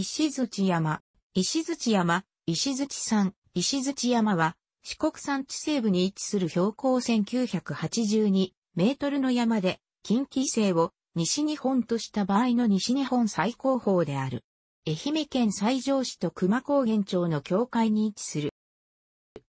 石槌山、石槌山、石槌山、石槌山は、四国山地西部に位置する標高1982メートルの山で、近畿西を西日本とした場合の西日本最高峰である。愛媛県西条市と熊高原町の境界に位置する。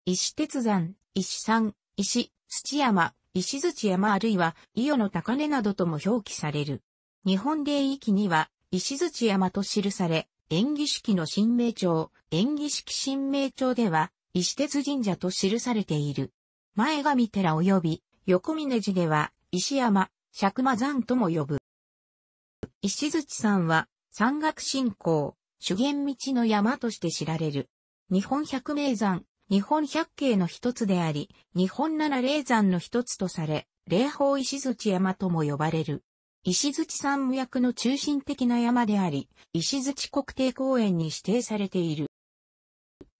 石鉄山、石山、石、土山、石槌山あるいは、伊予の高根などとも表記される。日本霊域には、石槌山と記され、演技式の新名帳、演技式新名帳では、石鉄神社と記されている。前神寺及び横峰寺では、石山、尺間山とも呼ぶ。石槌さんは、山岳信仰、修験道の山として知られる。日本百名山、日本百景の一つであり、日本七霊山の一つとされ、霊峰石槌山とも呼ばれる。石槌山無役の中心的な山であり、石槌国定公園に指定されている。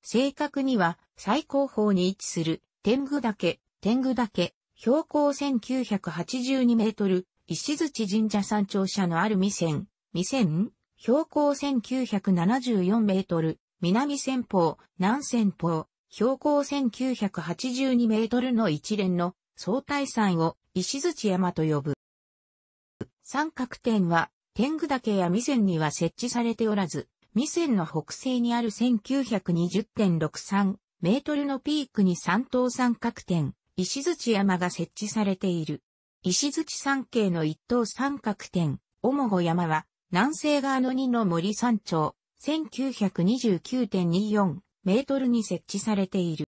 正確には最高峰に位置する天狗岳、天狗岳、標高1982メートル、石槌神社山頂社のある未線、未線、標高1974メートル、南仙方、南仙方、標高1982メートルの一連の総体山を石槌山と呼ぶ。三角点は天狗岳や未線には設置されておらず、未線の北西にある1920.63メートルのピークに三等三角点、石槌山が設置されている。石槌山系の一等三角点、おもご山は南西側の2の森山頂、1929.24メートルに設置されている。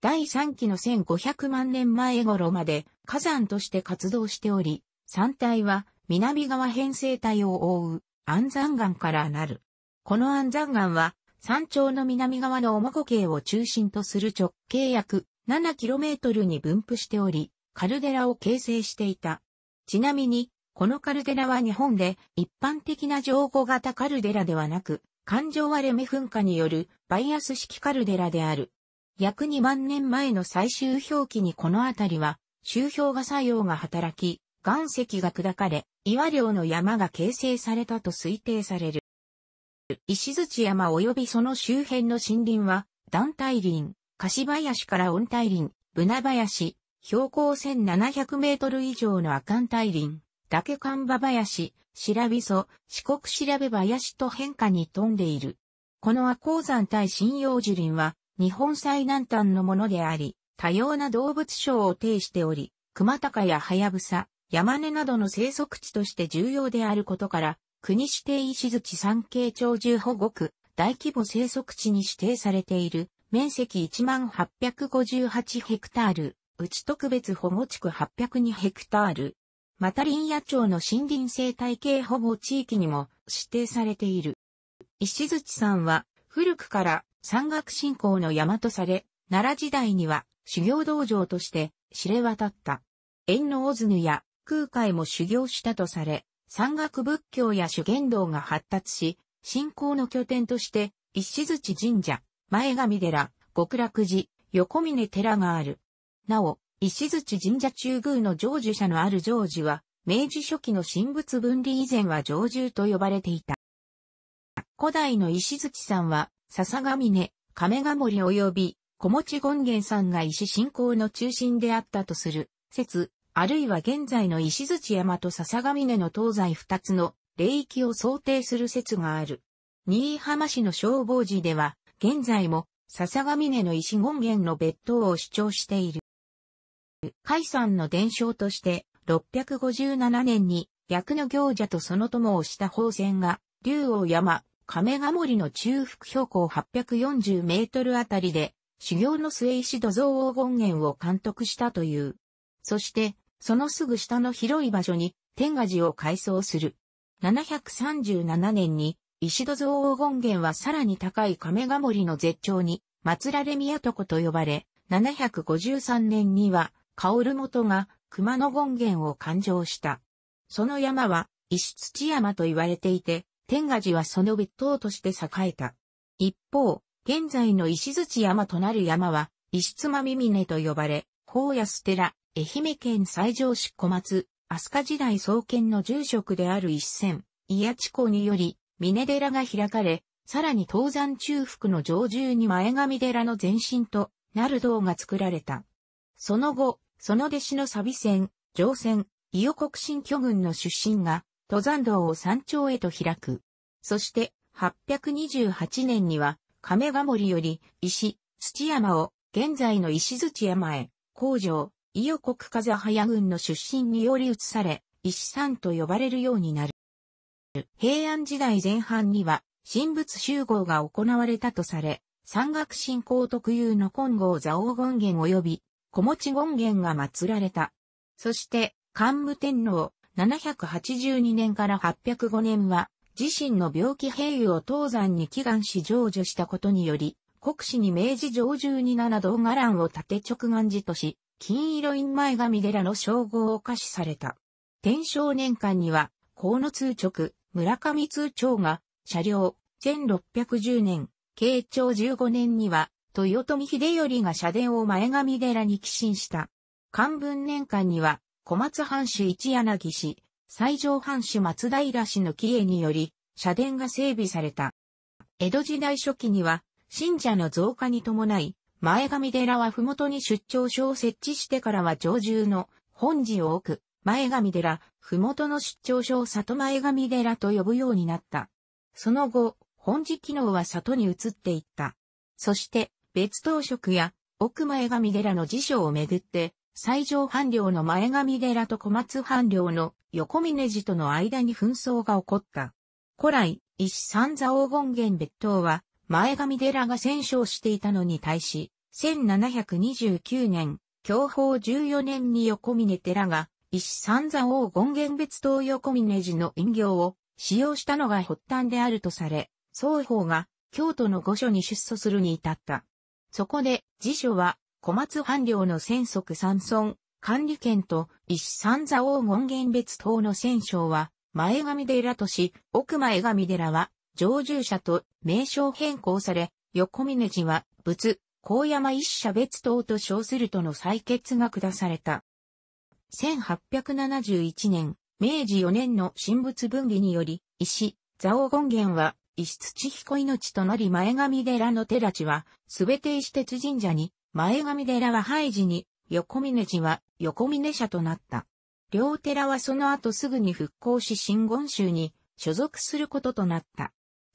第3期の1500万年前頃まで火山として活動しており、山体は南側編成体を覆う安山岩からなる。この安山岩は山頂の南側の重固形を中心とする直径約 7km に分布しており、カルデラを形成していた。ちなみに、このカルデラは日本で一般的な情報型カルデラではなく、環状割れ目噴火によるバイアス式カルデラである。約2万年前の最終表記にこの辺りは、周氷が作用が働き、岩石が砕かれ、岩稜の山が形成されたと推定される。石槌山及びその周辺の森林は、団体林、柏林から温帯林、ナ林、標高1700メートル以上の阿寒帯林、岳寒馬林、白磯、四国調べ林と変化に富んでいる。この阿高山対針葉樹林は、日本最南端のものであり、多様な動物賞を呈しており、熊高やハヤブサ、山根などの生息地として重要であることから、国指定石槌山系鳥獣保護区、大規模生息地に指定されている、面積1858ヘクタール、うち特別保護地区802ヘクタール、また林野町の森林生態系保護地域にも指定されている。石槌山は、古くから山岳信仰の山とされ、奈良時代には修行道場として知れ渡った。縁の大津や空海も修行したとされ、山岳仏教や修験道が発達し、信仰の拠点として、石槌神社、前神寺、極楽寺、横峰寺がある。なお、石槌神社中宮の成就者のある成就は、明治初期の神仏分離以前は成就と呼ばれていた。古代の石槌さんは、笹ヶ峰、亀ヶ森及び、小持権現さんが石信仰の中心であったとする、説、あるいは現在の石槌山と笹ヶ峰の東西二つの霊域を想定する説がある。新居浜市の消防時では、現在も笹ヶ峰の石権現の別当を主張している。海山の伝承として、657年に、役の行者とその友をした宝船が、竜王山、亀ヶ森の中腹標高840メートルあたりで、修行の末石土蔵黄金源を監督したという。そして、そのすぐ下の広い場所に天下寺を改装する。737年に石戸蔵黄金源はさらに高い亀ヶ森の絶頂に祀られ宮床と呼ばれ、753年には薫元が熊野権現を勘定した。その山は石土山と言われていて、天下寺はその別当として栄えた。一方、現在の石土山となる山は、石妻耳峰と呼ばれ、荒野ステラ、愛媛県西条市小松、飛鳥時代創建の住職である一戦、伊谷地子により、峰寺が開かれ、さらに東山中腹の上中に前上寺の前身となる道が作られた。その後、その弟子のサビ船、乗船、伊予国新巨軍の出身が、登山道を山頂へと開く。そして、828年には、亀ヶ森より、石、土山を、現在の石土山へ、工場、伊予国風早軍の出身により移され、石さんと呼ばれるようになる。平安時代前半には、神仏集合が行われたとされ、山岳信仰特有の金剛座王権現及び、小持権現が祀られた。そして、桓武天皇、782年から805年は、自身の病気併油を東山に祈願し成就したことにより、国史に明治上十二七道伽藍を立て直願寺とし、金色院前神寺の称号を可視された。天正年間には、河野通直、村上通長が、車両、1610年、慶長15年には、豊臣秀頼が社殿を前神寺に寄進した。漢文年間には、小松藩主一柳氏、西条藩主松平氏の帰依により、社殿が整備された。江戸時代初期には、信者の増加に伴い、前髪寺は麓に出張所を設置してからは上住の本寺を置く、前髪寺、麓の出張所を里前髪寺と呼ぶようになった。その後、本寺機能は里に移っていった。そして、別当職や奥前髪寺の辞書をめぐって、最上半領の前髪寺と小松半領の横峰寺との間に紛争が起こった。古来、石三座黄金源別当は、前髪寺が戦勝していたのに対し、1729年、享保14年に横峰寺が、石三座王権現別東横峰寺の陰行を使用したのが発端であるとされ、双方が京都の御所に出所するに至った。そこで、辞書は、小松藩領の戦足三村、管理権と石三座王権現別東の戦章は、前上寺とし、奥前上寺は、常住者と名称変更され、横峰寺は、仏、高山一社別党と称するとの採決が下された。1871年、明治4年の神仏分離により、石、蔵王権現は、石土彦命となり前髪寺の寺地は、すべて石鉄神社に、前髪寺は廃寺に、横峰寺は横峰社となった。両寺はその後すぐに復興し新言宗に所属することとなった。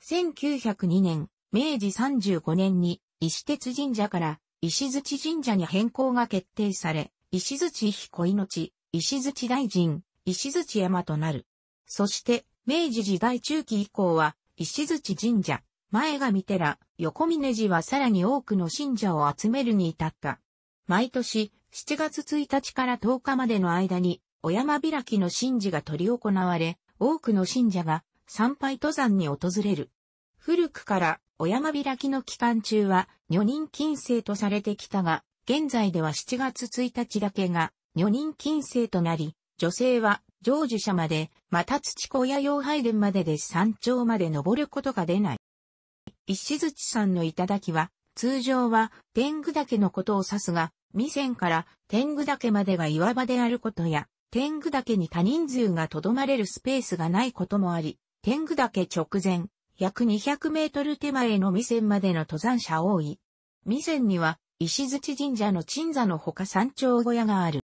1902年、明治35年に石鉄神社から石槌神社に変更が決定され、石槌彦命、石槌大臣、石槌山となる。そして、明治時代中期以降は、石槌神社、前上寺、横峰寺はさらに多くの信者を集めるに至った。毎年、7月1日から10日までの間に、お山開きの神事が執り行われ、多くの信者が参拝登山に訪れる。古くからお山開きの期間中は女人禁制とされてきたが、現在では7月1日だけが女人禁制となり、女性は成就者まで、また土小屋用拝殿までで山頂まで登ることが出ない。石槌山の頂は、通常は天狗岳のことを指すが、未線から天狗岳までが岩場であることや、天狗岳に多人数がとどまれるスペースがないこともあり、天狗岳直前、約200メートル手前の未線までの登山者多い。未線には、石槌神社の鎮座のほか山頂小屋がある。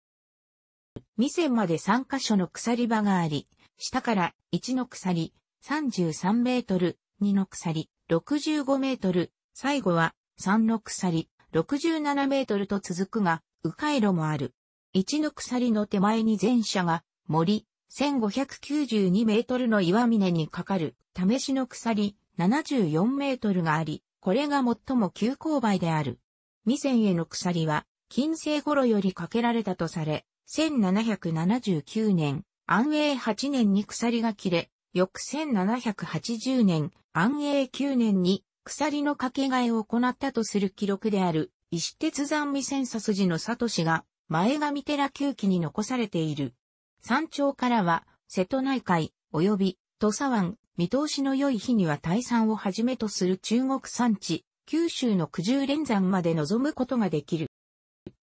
未線まで3カ所の鎖場があり、下から1の鎖、33メートル、2の鎖、65メートル、最後は3の鎖、67メートルと続くが、迂回路もある。1の鎖の手前に前者が森、1592メートルの岩峰にかかる、試しの鎖74メートルがあり、これが最も急勾配である。未線への鎖は、近世頃よりかけられたとされ、1779年、安永8年に鎖が切れ、翌1780年、安永9年に鎖の掛け替えを行ったとする記録である、石鉄山未線殺筋の里氏が、前上寺旧記に残されている。山頂からは、瀬戸内海、及び、土佐湾、見通しの良い日には大山をはじめとする中国山地、九州の九十連山まで望むことができる。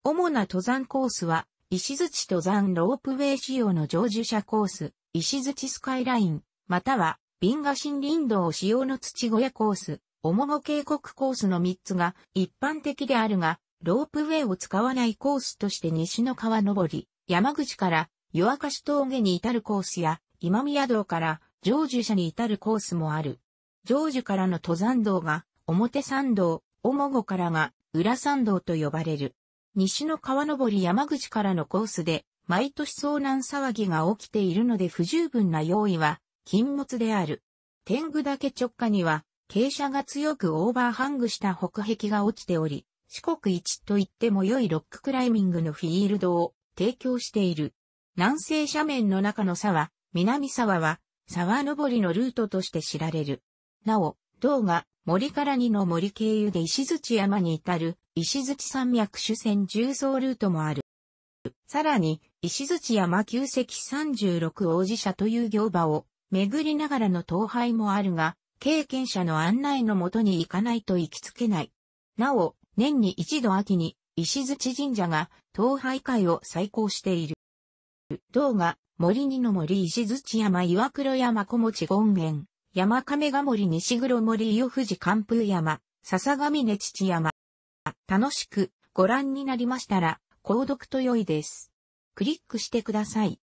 主な登山コースは、石槌登山ロープウェイ仕様の常住者コース、石槌スカイライン、または、瓶河森林道仕様の土小屋コース、おもご渓谷コースの3つが一般的であるが、ロープウェイを使わないコースとして西の川登り、山口から湯明し峠に至るコースや、今宮道から上樹社に至るコースもある。上樹からの登山道が、表参道、もごからが、裏参道と呼ばれる。西の川登り山口からのコースで、毎年遭難騒ぎが起きているので不十分な用意は、禁物である。天狗岳直下には、傾斜が強くオーバーハングした北壁が落ちており、四国一と言っても良いロッククライミングのフィールドを提供している。南西斜面の中の沢、南沢は、沢登りのルートとして知られる。なお、道が森から二の森経由で石槌山に至る石槌山脈主線重層ルートもある。さらに、石槌山旧石36王子社という行場を巡りながらの倒廃もあるが、経験者の案内のもとに行かないと行きつけない。なお、年に一度秋に石槌神社が倒廃会を再興している。動画、森二の森石土山岩黒山小持権現、山亀ヶ森西黒森伊予富士寒風山、笹上根父山。楽しくご覧になりましたら、購読と良いです。クリックしてください。